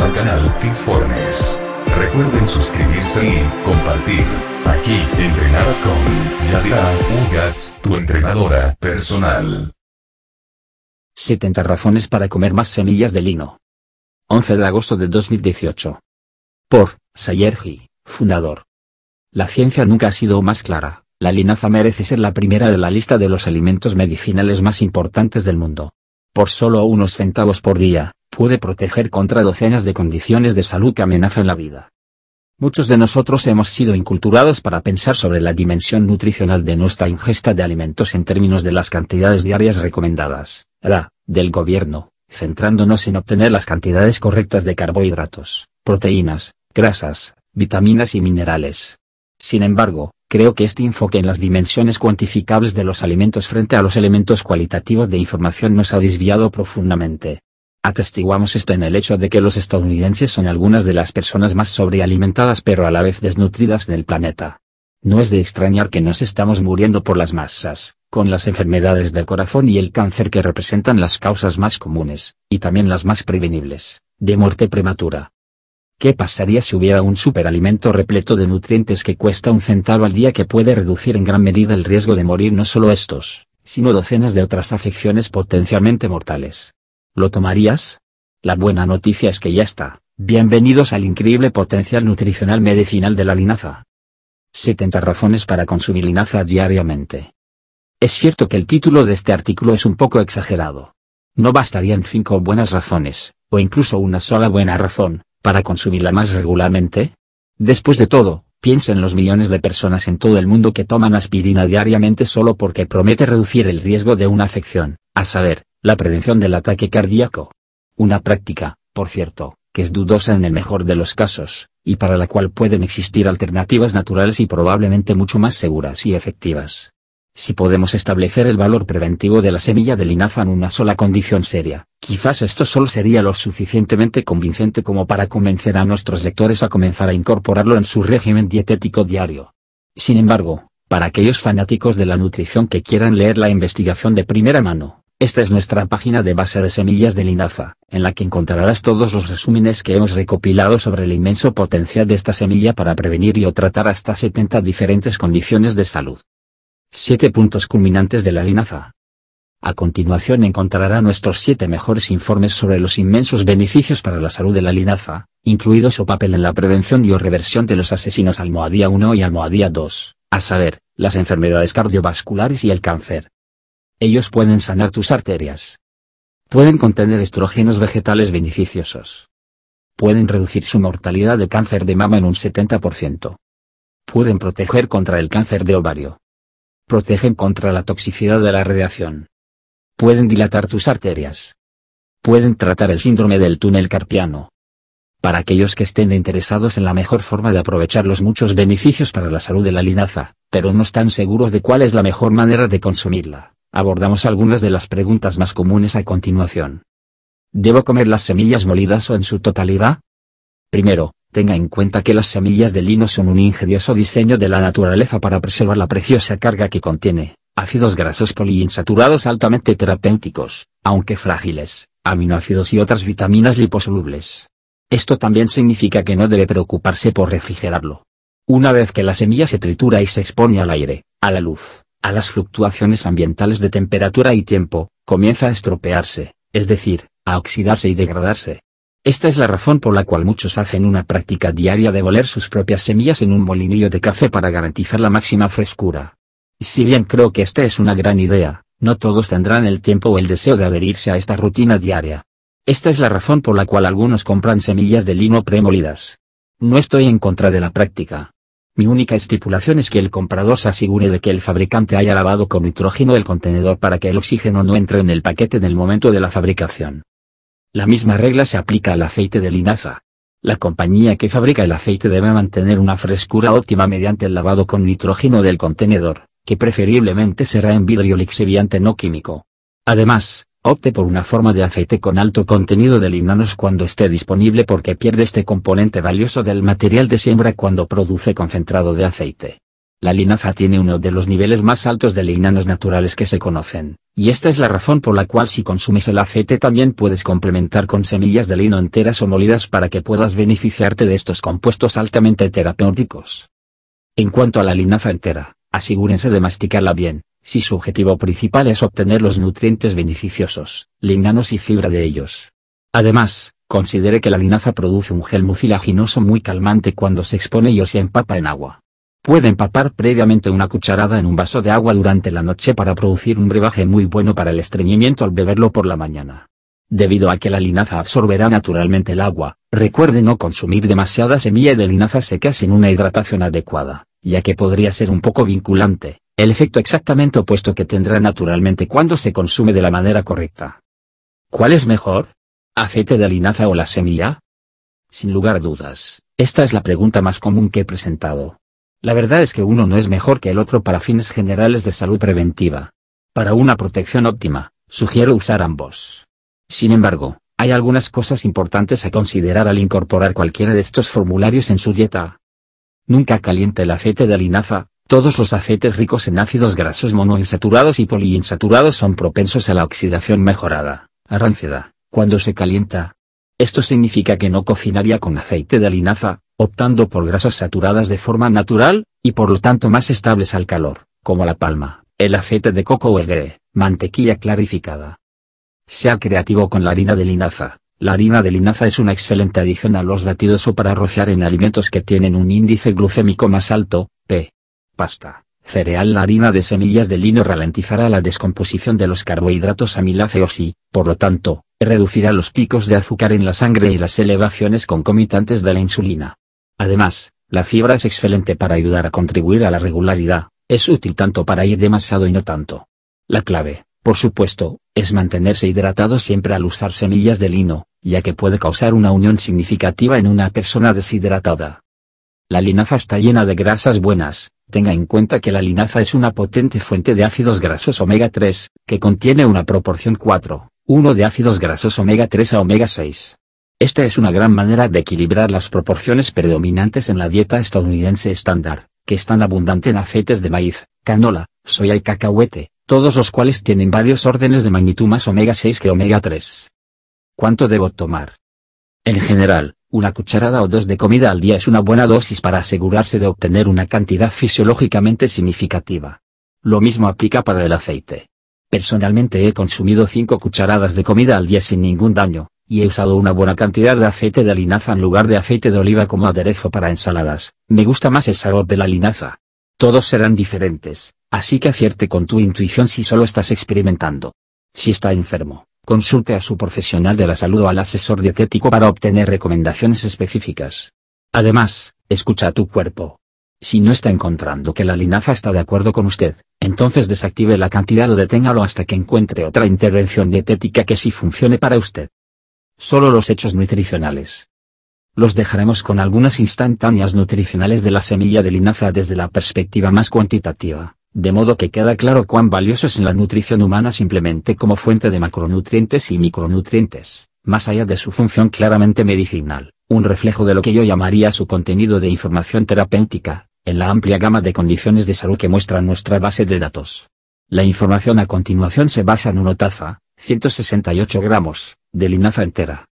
al canal Fitformes. Recuerden suscribirse y compartir. Aquí, entrenadas con Yadira Ugas, tu entrenadora personal. 70 razones para comer más semillas de lino. 11 de agosto de 2018. Por Sayerji, fundador. La ciencia nunca ha sido más clara. La linaza merece ser la primera de la lista de los alimentos medicinales más importantes del mundo. Por solo unos centavos por día, puede proteger contra docenas de condiciones de salud que amenazan la vida. Muchos de nosotros hemos sido inculturados para pensar sobre la dimensión nutricional de nuestra ingesta de alimentos en términos de las cantidades diarias recomendadas, la, del gobierno, centrándonos en obtener las cantidades correctas de carbohidratos, proteínas, grasas, vitaminas y minerales. Sin embargo, creo que este enfoque en las dimensiones cuantificables de los alimentos frente a los elementos cualitativos de información nos ha desviado profundamente. Atestiguamos esto en el hecho de que los estadounidenses son algunas de las personas más sobrealimentadas pero a la vez desnutridas del planeta. No es de extrañar que nos estamos muriendo por las masas, con las enfermedades del corazón y el cáncer que representan las causas más comunes, y también las más prevenibles, de muerte prematura. ¿Qué pasaría si hubiera un superalimento repleto de nutrientes que cuesta un centavo al día que puede reducir en gran medida el riesgo de morir no solo estos, sino docenas de otras afecciones potencialmente mortales? ¿Lo tomarías? La buena noticia es que ya está. Bienvenidos al increíble potencial nutricional medicinal de la linaza. 70 razones para consumir linaza diariamente. Es cierto que el título de este artículo es un poco exagerado. No bastarían 5 buenas razones, o incluso una sola buena razón, para consumirla más regularmente. Después de todo, piensen los millones de personas en todo el mundo que toman aspirina diariamente solo porque promete reducir el riesgo de una afección, a saber, la prevención del ataque cardíaco. Una práctica, por cierto, que es dudosa en el mejor de los casos, y para la cual pueden existir alternativas naturales y probablemente mucho más seguras y efectivas. Si podemos establecer el valor preventivo de la semilla de linaza en una sola condición seria, quizás esto solo sería lo suficientemente convincente como para convencer a nuestros lectores a comenzar a incorporarlo en su régimen dietético diario. Sin embargo, para aquellos fanáticos de la nutrición que quieran leer la investigación de primera mano, esta es nuestra página de base de semillas de linaza, en la que encontrarás todos los resúmenes que hemos recopilado sobre el inmenso potencial de esta semilla para prevenir y o tratar hasta 70 diferentes condiciones de salud. 7 puntos culminantes de la linaza. A continuación encontrará nuestros 7 mejores informes sobre los inmensos beneficios para la salud de la linaza, incluido su papel en la prevención y o reversión de los asesinos almohadía 1 y almohadía 2, a saber, las enfermedades cardiovasculares y el cáncer. Ellos pueden sanar tus arterias. Pueden contener estrógenos vegetales beneficiosos. Pueden reducir su mortalidad de cáncer de mama en un 70%. Pueden proteger contra el cáncer de ovario. Protegen contra la toxicidad de la radiación. Pueden dilatar tus arterias. Pueden tratar el síndrome del túnel carpiano para aquellos que estén interesados en la mejor forma de aprovechar los muchos beneficios para la salud de la linaza, pero no están seguros de cuál es la mejor manera de consumirla. Abordamos algunas de las preguntas más comunes a continuación. ¿Debo comer las semillas molidas o en su totalidad? Primero, tenga en cuenta que las semillas de lino son un ingenioso diseño de la naturaleza para preservar la preciosa carga que contiene, ácidos grasos poliinsaturados altamente terapéuticos, aunque frágiles, aminoácidos y otras vitaminas liposolubles. Esto también significa que no debe preocuparse por refrigerarlo. Una vez que la semilla se tritura y se expone al aire, a la luz, a las fluctuaciones ambientales de temperatura y tiempo, comienza a estropearse, es decir, a oxidarse y degradarse. Esta es la razón por la cual muchos hacen una práctica diaria de voler sus propias semillas en un molinillo de café para garantizar la máxima frescura. Y si bien creo que esta es una gran idea, no todos tendrán el tiempo o el deseo de adherirse a esta rutina diaria. Esta es la razón por la cual algunos compran semillas de lino premolidas. No estoy en contra de la práctica, mi única estipulación es que el comprador se asegure de que el fabricante haya lavado con nitrógeno el contenedor para que el oxígeno no entre en el paquete en el momento de la fabricación. La misma regla se aplica al aceite de linaza. La compañía que fabrica el aceite debe mantener una frescura óptima mediante el lavado con nitrógeno del contenedor, que preferiblemente será en vidrio lixiviante no químico. Además, Opte por una forma de aceite con alto contenido de linanos cuando esté disponible porque pierde este componente valioso del material de siembra cuando produce concentrado de aceite. La linaza tiene uno de los niveles más altos de linanos naturales que se conocen, y esta es la razón por la cual si consumes el aceite también puedes complementar con semillas de lino enteras o molidas para que puedas beneficiarte de estos compuestos altamente terapéuticos. En cuanto a la linaza entera, asegúrense de masticarla bien, si su objetivo principal es obtener los nutrientes beneficiosos, linanos y fibra de ellos. Además, considere que la linaza produce un gel mucilaginoso muy calmante cuando se expone y o se empapa en agua. Puede empapar previamente una cucharada en un vaso de agua durante la noche para producir un brebaje muy bueno para el estreñimiento al beberlo por la mañana. Debido a que la linaza absorberá naturalmente el agua, recuerde no consumir demasiada semilla de linaza seca sin una hidratación adecuada, ya que podría ser un poco vinculante el efecto exactamente opuesto que tendrá naturalmente cuando se consume de la manera correcta. ¿Cuál es mejor? ¿Aceite de linaza o la semilla? Sin lugar a dudas, esta es la pregunta más común que he presentado. La verdad es que uno no es mejor que el otro para fines generales de salud preventiva. Para una protección óptima, sugiero usar ambos. Sin embargo, hay algunas cosas importantes a considerar al incorporar cualquiera de estos formularios en su dieta. Nunca caliente el aceite de linaza, todos los aceites ricos en ácidos grasos monoinsaturados y poliinsaturados son propensos a la oxidación mejorada, cuando se calienta. Esto significa que no cocinaría con aceite de linaza, optando por grasas saturadas de forma natural, y por lo tanto más estables al calor, como la palma, el aceite de coco o el mantequilla clarificada. Sea creativo con la harina de linaza. La harina de linaza es una excelente adición a los batidos o para rociar en alimentos que tienen un índice glucémico más alto, pasta, cereal La harina de semillas de lino ralentizará la descomposición de los carbohidratos amiláceos y, por lo tanto, reducirá los picos de azúcar en la sangre y las elevaciones concomitantes de la insulina. Además, la fibra es excelente para ayudar a contribuir a la regularidad, es útil tanto para ir demasiado y no tanto. La clave, por supuesto, es mantenerse hidratado siempre al usar semillas de lino, ya que puede causar una unión significativa en una persona deshidratada. La linaza está llena de grasas buenas, tenga en cuenta que la linaza es una potente fuente de ácidos grasos omega 3, que contiene una proporción 4, 1 de ácidos grasos omega 3 a omega 6. Esta es una gran manera de equilibrar las proporciones predominantes en la dieta estadounidense estándar, que están abundantes abundante en aceites de maíz, canola, soya y cacahuete, todos los cuales tienen varios órdenes de magnitud más omega 6 que omega 3. ¿Cuánto debo tomar? En general, una cucharada o dos de comida al día es una buena dosis para asegurarse de obtener una cantidad fisiológicamente significativa. Lo mismo aplica para el aceite. Personalmente he consumido 5 cucharadas de comida al día sin ningún daño, y he usado una buena cantidad de aceite de linaza en lugar de aceite de oliva como aderezo para ensaladas, me gusta más el sabor de la linaza. Todos serán diferentes, así que acierte con tu intuición si solo estás experimentando. Si está enfermo, Consulte a su profesional de la salud o al asesor dietético para obtener recomendaciones específicas. Además, escucha a tu cuerpo. Si no está encontrando que la linaza está de acuerdo con usted, entonces desactive la cantidad o deténgalo hasta que encuentre otra intervención dietética que sí funcione para usted. Solo los hechos nutricionales. Los dejaremos con algunas instantáneas nutricionales de la semilla de linaza desde la perspectiva más cuantitativa. De modo que queda claro cuán valioso es la nutrición humana simplemente como fuente de macronutrientes y micronutrientes, más allá de su función claramente medicinal, un reflejo de lo que yo llamaría su contenido de información terapéutica, en la amplia gama de condiciones de salud que muestra nuestra base de datos. La información a continuación se basa en una taza, 168 gramos, de linaza entera,